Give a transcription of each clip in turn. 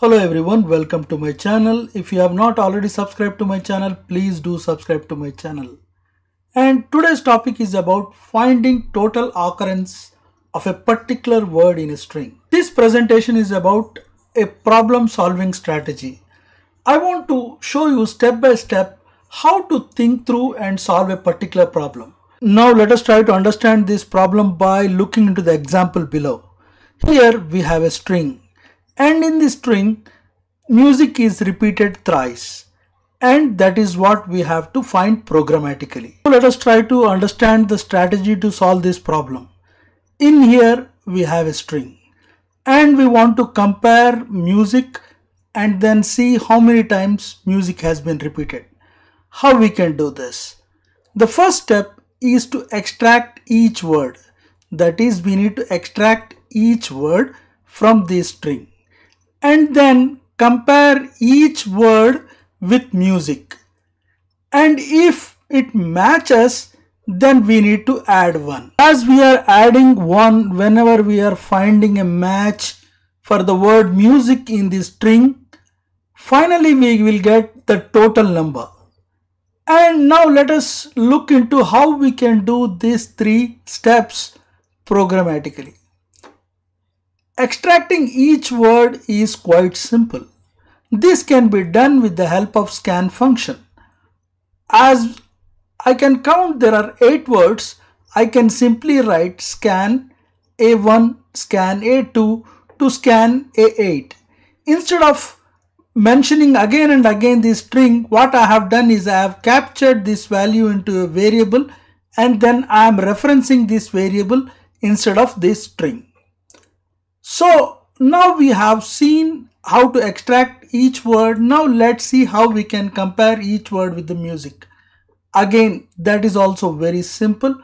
hello everyone welcome to my channel if you have not already subscribed to my channel please do subscribe to my channel and today's topic is about finding total occurrence of a particular word in a string this presentation is about a problem solving strategy i want to show you step by step how to think through and solve a particular problem now let us try to understand this problem by looking into the example below here we have a string and in the string music is repeated thrice and that is what we have to find programmatically. So let us try to understand the strategy to solve this problem. In here we have a string and we want to compare music and then see how many times music has been repeated. How we can do this? The first step is to extract each word. That is we need to extract each word from this string and then compare each word with music. And if it matches, then we need to add one. As we are adding one whenever we are finding a match for the word music in the string, finally we will get the total number. And now let us look into how we can do these three steps programmatically. Extracting each word is quite simple. This can be done with the help of scan function. As I can count there are 8 words, I can simply write scan A1, scan A2 to scan A8. Instead of mentioning again and again this string, what I have done is I have captured this value into a variable and then I am referencing this variable instead of this string. So now we have seen how to extract each word. Now let's see how we can compare each word with the music. Again, that is also very simple.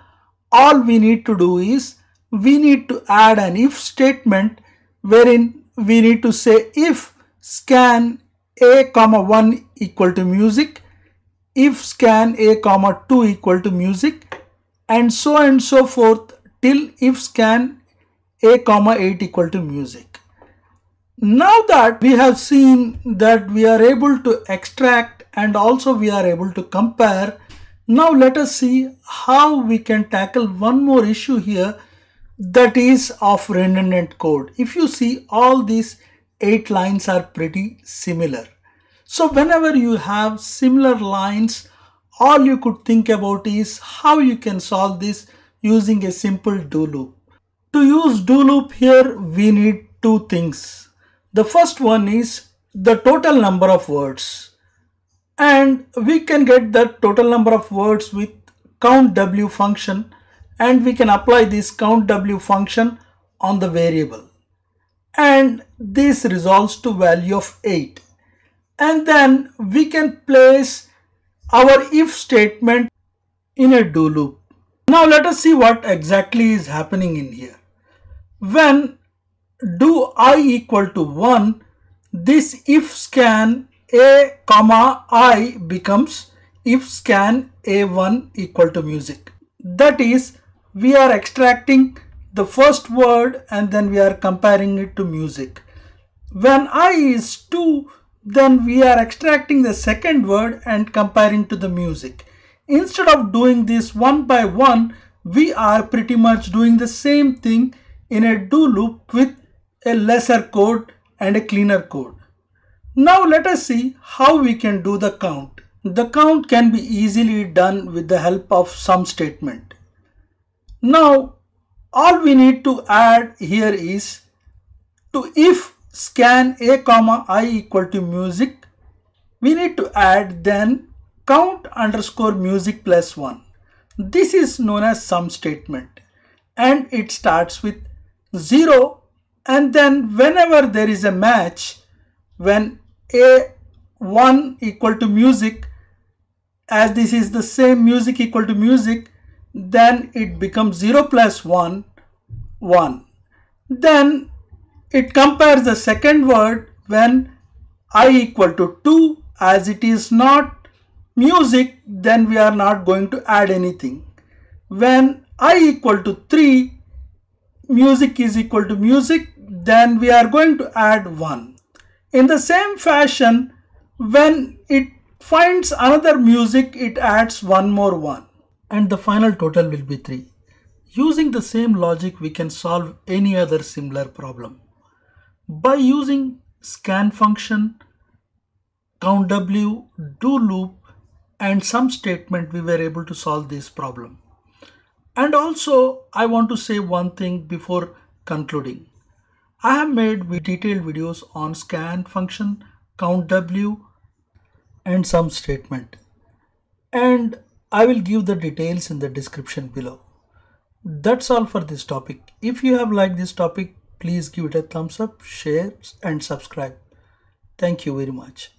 All we need to do is we need to add an if statement wherein we need to say if scan a comma 1 equal to music if scan a comma 2 equal to music and so and so forth till if scan a comma 8 equal to music. Now that we have seen that we are able to extract and also we are able to compare, now let us see how we can tackle one more issue here that is of redundant code. If you see all these 8 lines are pretty similar. So whenever you have similar lines, all you could think about is how you can solve this using a simple do loop. To use do loop here we need two things. The first one is the total number of words and we can get the total number of words with count w function and we can apply this count w function on the variable and this resolves to value of 8 and then we can place our if statement in a do loop. Now let us see what exactly is happening in here. When do i equal to 1, this if scan a comma i becomes if scan a1 equal to music. That is, we are extracting the first word and then we are comparing it to music. When i is 2, then we are extracting the second word and comparing to the music. Instead of doing this one by one, we are pretty much doing the same thing in a do loop with a lesser code and a cleaner code. Now let us see how we can do the count. The count can be easily done with the help of some statement. Now all we need to add here is to if scan a comma i equal to music we need to add then count underscore music plus 1. This is known as sum statement and it starts with 0 and then whenever there is a match when a1 equal to music as this is the same music equal to music then it becomes 0 plus 1 1 then it compares the second word when i equal to 2 as it is not music then we are not going to add anything when i equal to 3 music is equal to music then we are going to add 1. In the same fashion when it finds another music it adds one more 1 and the final total will be 3. Using the same logic we can solve any other similar problem. By using scan function, count w, do loop and some statement we were able to solve this problem. And also, I want to say one thing before concluding. I have made detailed videos on scan function, count w and some statement. And I will give the details in the description below. That's all for this topic. If you have liked this topic, please give it a thumbs up, share and subscribe. Thank you very much.